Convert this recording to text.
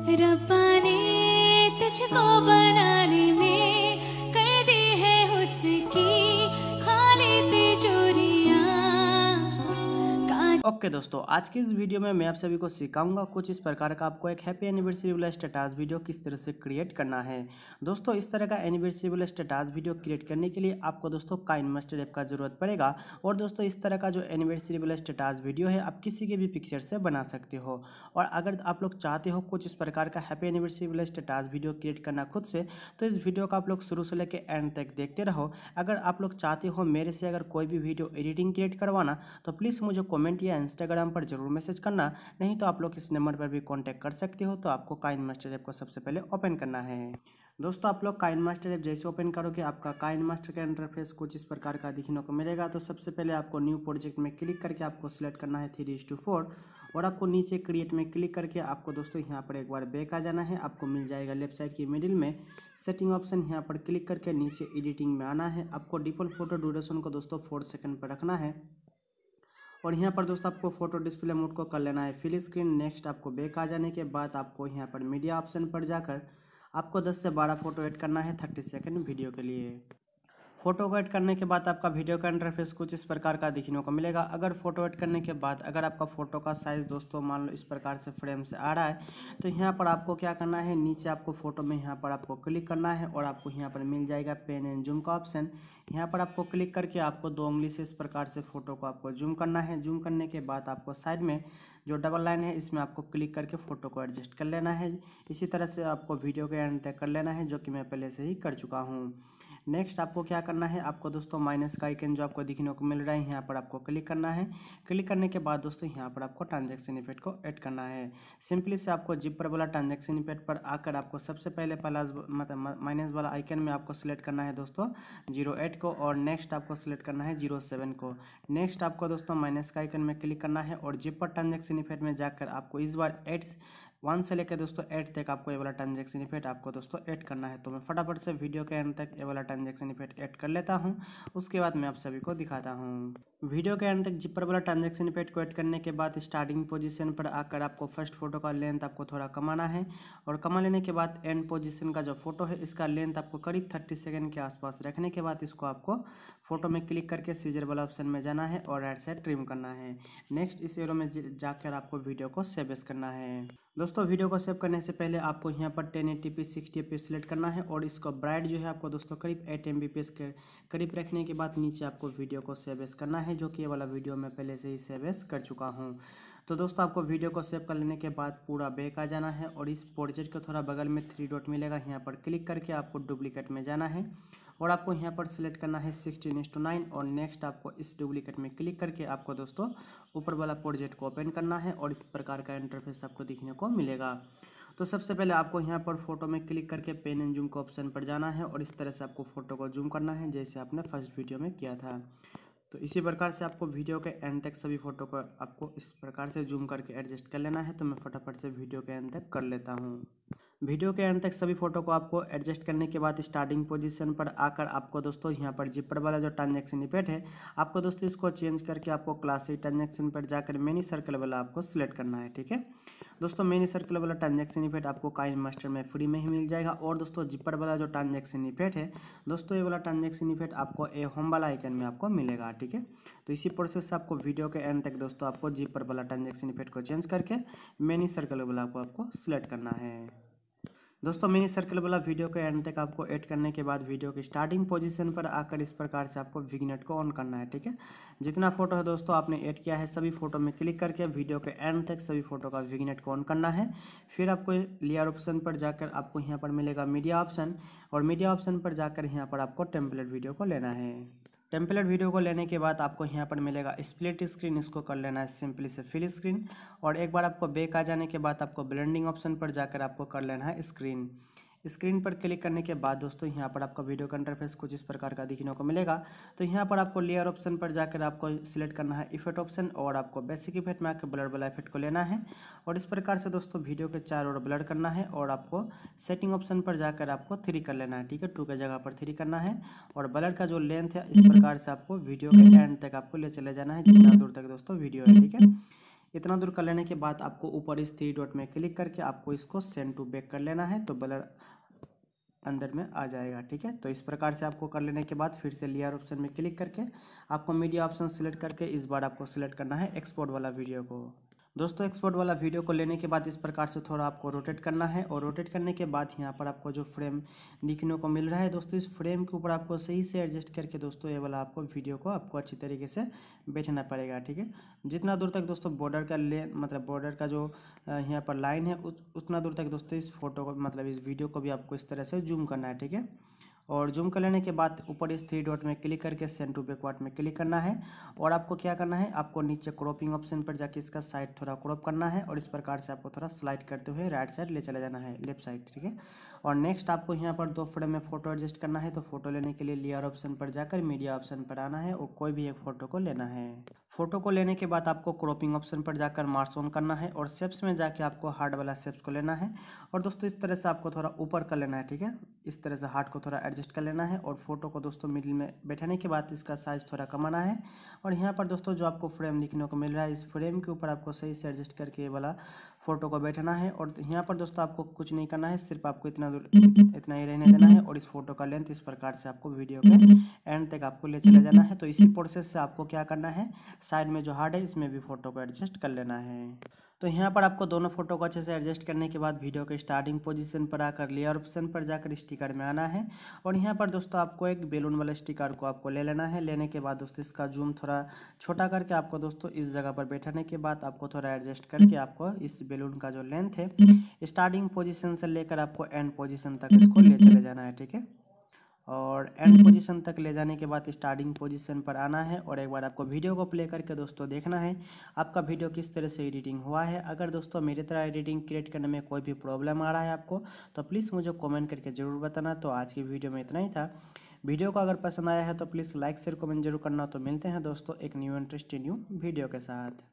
रब्बा ने तुझको बनाया ओके okay दोस्तों आज की इस वीडियो में मैं आप सभी को सिखाऊंगा कुछ इस प्रकार का आपको एक हैप्पी एनिवर्सरी वाला स्टेटस वीडियो किस तरह से क्रिएट करना है दोस्तों इस तरह का एनिवर्सरी वाला स्टेटस वीडियो क्रिएट करने के लिए आपको दोस्तों काइन मास्टर ऐप का जरूरत पड़ेगा और दोस्तों इस तरह का जो एनिवर्सरी वाला स्टेटस वीडियो है आप किसी के भी पिक्चर से बना सकते हो और अगर आप लोग चाहते हो कुछ इस प्रकार का हैप्पी एनिवर्सरी वाला स्टेटस वीडियो क्रिएट करना खुद से तो इस वीडियो का आप लोग शुरू से लेकर एंड तक देखते रहो अगर आप लोग चाहते हो मेरे से अगर कोई भी वीडियो एडिटिंग क्रिएट करवाना तो प्लीज़ मुझे कॉमेंट या या इंस्टाग्राम पर जरूर मैसेज करना नहीं तो आप लोग इस नंबर पर भी कॉन्टैक्ट कर सकते हो तो आपको काइन मास्टर ऐप को सबसे पहले ओपन करना है दोस्तों आप लोग काइन मास्टर ऐप जैसे ओपन करोगे आपका काइन मास्टर का इंटरफेस कुछ इस प्रकार का दिखने को मिलेगा तो सबसे पहले आपको न्यू प्रोजेक्ट में क्लिक करके आपको सिलेक्ट करना है थ्री टू फोर और आपको नीचे क्रिएट में क्लिक करके आपको दोस्तों यहाँ पर एक बार बैक आ जाना है आपको मिल जाएगा लेफ्ट साइड की मिडिल में सेटिंग ऑप्शन यहाँ पर क्लिक करके नीचे एडिटिंग में आना है आपको डिफॉल्ट फोटो ड्यूरेशन को दोस्तों फोर सेकंड पर रखना है और यहाँ पर दोस्तों आपको फोटो डिस्प्ले मोड को कर लेना है फिल स्क्रीन नेक्स्ट आपको बैक आ जाने के बाद आपको यहाँ पर मीडिया ऑप्शन पर जाकर आपको 10 से 12 फोटो ऐड करना है 30 सेकंड वीडियो के लिए फोटो को एड करने के बाद आपका वीडियो का इंटरफेस कुछ इस प्रकार का दिखने को मिलेगा अगर फोटो ऐड करने के बाद अगर आपका फोटो का साइज़ दोस्तों मान लो इस प्रकार से फ्रेम से आ रहा है तो यहाँ पर आपको क्या करना है नीचे आपको फोटो में यहाँ पर आपको क्लिक करना है और आपको यहाँ पर मिल जाएगा पेन एंड जूम का ऑप्शन यहाँ पर आपको क्लिक करके आपको दो उंगली से इस प्रकार से फ़ोटो को आपको जूम करना है जूम करने के बाद आपको साइड में जो डबल लाइन है इसमें आपको क्लिक करके फ़ोटो को एडजस्ट कर लेना है इसी तरह से आपको वीडियो के एंड तक कर लेना है जो कि मैं पहले से ही कर चुका हूँ नेक्स्ट आपको क्या करना है आपको दोस्तों माइनस का आइकन जो आपको दिखने को मिल रहा है यहाँ पर आपको क्लिक करना है क्लिक करने के बाद दोस्तों यहाँ पर आपको ट्रांजेक्शन इफेक्ट को ऐड करना है सिंपली से आपको जिप पर वाला ट्रांजेक्शन इफेक्ट पर आकर आपको सबसे पहले प्लस मतलब माइनस वाला आइकन में आपको सिलेक्ट करना है दोस्तों जीरो एट को और नेक्स्ट आपको सिलेक्ट करना है जीरो सेवन को नेक्स्ट आपको दोस्तों माइनस का आइकन में क्लिक करना है और जिप पर ट्रांजेक्शन सिग्निफाइड में जाकर आपको इस बार एट वन से लेकर दोस्तों एट तक आपको ये वाला ट्रांजेक्शन इफेक्ट आपको दोस्तों ऐड करना है तो मैं फटाफट से वीडियो के एंड तक ये वाला ट्रांजेक्शन इफेक्ट ऐड कर लेता हूँ उसके बाद मैं आप सभी को दिखाता हूँ वीडियो के एंड तक जिपर वाला ट्रांजेक्शन इफेक्ट को ऐड करने के बाद स्टार्टिंग पोजीशन पर आकर आपको फर्स्ट फोटो का लेंथ आपको थोड़ा कमाना है और कमा लेने के बाद एंड पोजिशन का जो फोटो है इसका लेंथ आपको करीब थर्टी सेकेंड के आसपास रखने के बाद इसको आपको फोटो में क्लिक करके सीजर वाला ऑप्शन में जाना है और राइट साइड ट्रिम करना है नेक्स्ट इस एरो में जाकर आपको वीडियो को सेवेस करना है दोस्तों दोस्तों वीडियो को सेव करने से पहले आपको यहाँ पर ten eighty p sixty p select करना है और इसको ब्राइट जो है आपको दोस्तों करीब eight M B P S के करीब रखने के बाद नीचे आपको वीडियो को सेव एस करना है जो कि ये वाला वीडियो मैं पहले से ही सेव एस कर चुका हूँ तो दोस्तों आपको वीडियो को सेव कर लेने के बाद पूरा बैक आ जाना है और इस प्रोजेक्ट के थोड़ा बगल में थ्री डॉट मिलेगा यहाँ पर क्लिक करके आपको डुप्लीकेट में जाना है और आपको यहाँ पर सिलेक्ट करना है सिक्सटीन इंस नाइन और नेक्स्ट आपको इस डुप्लीकेट में क्लिक करके आपको दोस्तों ऊपर वाला प्रोजेक्ट को ओपन करना है और इस प्रकार का इंटरफेस आपको दिखने को मिलेगा तो सबसे पहले आपको यहाँ पर फोटो में क्लिक करके पेन एंड जूम के ऑप्शन पर जाना है और इस तरह से आपको फोटो को जूम करना है जैसे आपने फर्स्ट वीडियो में किया था तो इसी प्रकार से आपको वीडियो के एंड तक सभी फ़ोटो को आपको इस प्रकार से जूम करके एडजस्ट कर लेना है तो मैं फटाफट से वीडियो के एंड तक कर लेता हूँ वीडियो के एंड तक सभी फोटो को आपको एडजस्ट करने के बाद स्टार्टिंग पोजीशन पर आकर आपको दोस्तों यहाँ पर जिपर वाला जो ट्रांजेक्शन इपेट है आपको दोस्तों इसको चेंज करके आपको क्लासिक ट्रांजेक्शन पर जाकर मेनी सर्कल वाला आपको सिलेक्ट करना है ठीक है दोस्तों मेनी सर्कल वाला ट्रांजेक्शन इफेक्ट आपको काइन मास्टर में फ्री में ही मिल जाएगा और दोस्तों जिपर वाला जो ट्रांजेक्शन इफेक्ट है दोस्तों ये वाला ट्रांजेक्शन इफेक्ट आपको ए होम वाला आइकन में आपको मिलेगा ठीक है तो इसी प्रोसेस से आपको वीडियो के एंड तक दोस्तों आपको जिपर वाला ट्रांजेक्शन इफेक्ट को चेंज करके मेनी सर्कल वाला को आपको सिलेक्ट करना है दोस्तों मिनी सर्कल वाला वीडियो के एंड तक आपको ऐड करने के बाद वीडियो की स्टार्टिंग पोजीशन पर आकर इस प्रकार से आपको विगनेट को ऑन करना है ठीक है जितना फोटो है दोस्तों आपने ऐड किया है सभी फोटो में क्लिक करके वीडियो के एंड तक सभी फोटो का विगनेट को ऑन करना है फिर आपको लेयर ऑप्शन पर जाकर आपको यहाँ पर मिलेगा मीडिया ऑप्शन और मीडिया ऑप्शन पर जाकर यहाँ पर आपको टेम्पलेट वीडियो को लेना है टेम्पलेट वीडियो को लेने के बाद आपको यहाँ पर मिलेगा स्प्लिट स्क्रीन इसको कर लेना है सिंपली से फिल स्क्रीन और एक बार आपको बेक आ जाने के बाद आपको ब्लेंडिंग ऑप्शन पर जाकर आपको कर लेना है स्क्रीन स्क्रीन पर क्लिक करने के बाद दोस्तों यहाँ पर आपका वीडियो का इंटरफेस कुछ इस प्रकार का दिखने को मिलेगा तो यहाँ पर आपको लेयर ऑप्शन पर जाकर आपको सिलेक्ट करना है इफेक्ट ऑप्शन और आपको बेसिक इफेक्ट में आकर ब्लड वाला इफेक्ट को लेना है और इस प्रकार से दोस्तों वीडियो के चार और ब्लड करना है और आपको सेटिंग ऑप्शन पर जाकर आपको थ्री कर लेना है ठीक है टू के जगह पर थ्री करना है और ब्लड का जो लेंथ है इस प्रकार से आपको वीडियो के एंड तक आपको ले चले जाना है जितना दूर तक दोस्तों वीडियो है ठीक है इतना दूर कर लेने के बाद आपको ऊपर इस थ्री डॉट में क्लिक करके आपको इसको सेंड टू बैक कर लेना है तो बलर अंदर में आ जाएगा ठीक है तो इस प्रकार से आपको कर लेने के बाद फिर से लेयर ऑप्शन में क्लिक करके आपको मीडिया ऑप्शन सेलेक्ट करके इस बार आपको सिलेक्ट करना है एक्सपोर्ट वाला वीडियो को दोस्तों एक्सपोर्ट वाला वीडियो को लेने के बाद इस प्रकार से थोड़ा आपको रोटेट करना है और रोटेट करने के बाद यहाँ पर आपको जो फ्रेम दिखने को मिल रहा है दोस्तों इस फ्रेम के ऊपर आपको सही से एडजस्ट करके दोस्तों ये वाला आपको वीडियो को आपको अच्छी तरीके से बैठना पड़ेगा ठीक है जितना दूर तक दोस्तों बॉर्डर का ले मतलब बॉर्डर का जो यहाँ पर लाइन है उतना दूर तक दोस्तों इस फोटो को मतलब इस वीडियो को भी आपको इस तरह से जूम करना है ठीक है और जूम कर लेने के बाद ऊपर इस थ्री डॉट में क्लिक करके सेंड टू बैकवर्ड में क्लिक करना है और आपको क्या करना है आपको नीचे क्रॉपिंग ऑप्शन पर जाके इसका साइड थोड़ा क्रॉप करना है और इस प्रकार से आपको थोड़ा स्लाइड करते हुए राइट साइड ले चला जाना है लेफ्ट साइड ठीक है और नेक्स्ट आपको यहाँ पर दो फ्रेम में फोटो एडजस्ट करना है तो फोटो लेने के लिए लेयर ऑप्शन पर जाकर मीडिया ऑप्शन पर आना है और कोई भी एक फोटो को लेना है फोटो को लेने के बाद आपको क्रॉपिंग ऑप्शन पर जाकर मार्स ऑन करना है और सेप्स में जाके आपको हार्ड वाला सेप्स को लेना है और दोस्तों इस तरह से आपको थोड़ा ऊपर कर लेना है ठीक है इस तरह से हार्ट को थोड़ा एडजस्ट कर लेना है और फोटो को दोस्तों मिडिल में बैठाने के बाद इसका साइज़ थोड़ा कमाना है और यहाँ पर दोस्तों जो आपको फ्रेम दिखने को मिल रहा है इस फ्रेम के ऊपर आपको सही से एडजस्ट करके ये वाला फ़ोटो को बैठना है और यहाँ पर दोस्तों आपको कुछ नहीं करना है सिर्फ आपको इतना इतना ही रहने देना है और इस फोटो का लेंथ इस प्रकार से आपको वीडियो के एंड तक आपको ले चले जाना है तो इसी प्रोसेस से आपको क्या करना है साइड में जो हार्ड है इसमें भी फ़ोटो को एडजस्ट कर लेना है तो यहाँ पर आपको दोनों फोटो को अच्छे से एडजस्ट करने के बाद वीडियो के स्टार्टिंग पोजीशन पर आकर लेयर ऑप्शन पर जाकर स्टिकर में आना है और यहाँ पर दोस्तों आपको एक बेलून वाला स्टिकर को आपको ले लेना है लेने के बाद दोस्तों इसका जूम थोड़ा छोटा करके आपको दोस्तों इस जगह पर बैठाने के बाद आपको थोड़ा एडजस्ट करके आपको इस बेलून का जो लेंथ है स्टार्टिंग हम्म। पोजीशन से लेकर आपको एंड पोजीशन तक इसको ले चले जाना है ठीक है और एंड पोजीशन हम्म। तक ले जाने के बाद स्टार्टिंग पोजीशन पर आना है और एक बार आपको वीडियो को प्ले करके दोस्तों देखना है आपका वीडियो किस तरह से एडिटिंग हुआ है अगर दोस्तों मेरे तरह एडिटिंग क्रिएट करने में कोई भी प्रॉब्लम आ रहा है आपको तो प्लीज़ मुझे कमेंट करके ज़रूर बताना तो आज की वीडियो में इतना ही था वीडियो को अगर पसंद आया है तो प्लीज़ लाइक शेयर कमेंट जरूर करना तो मिलते हैं दोस्तों एक न्यू इंटरेस्टिंग न्यू वीडियो के साथ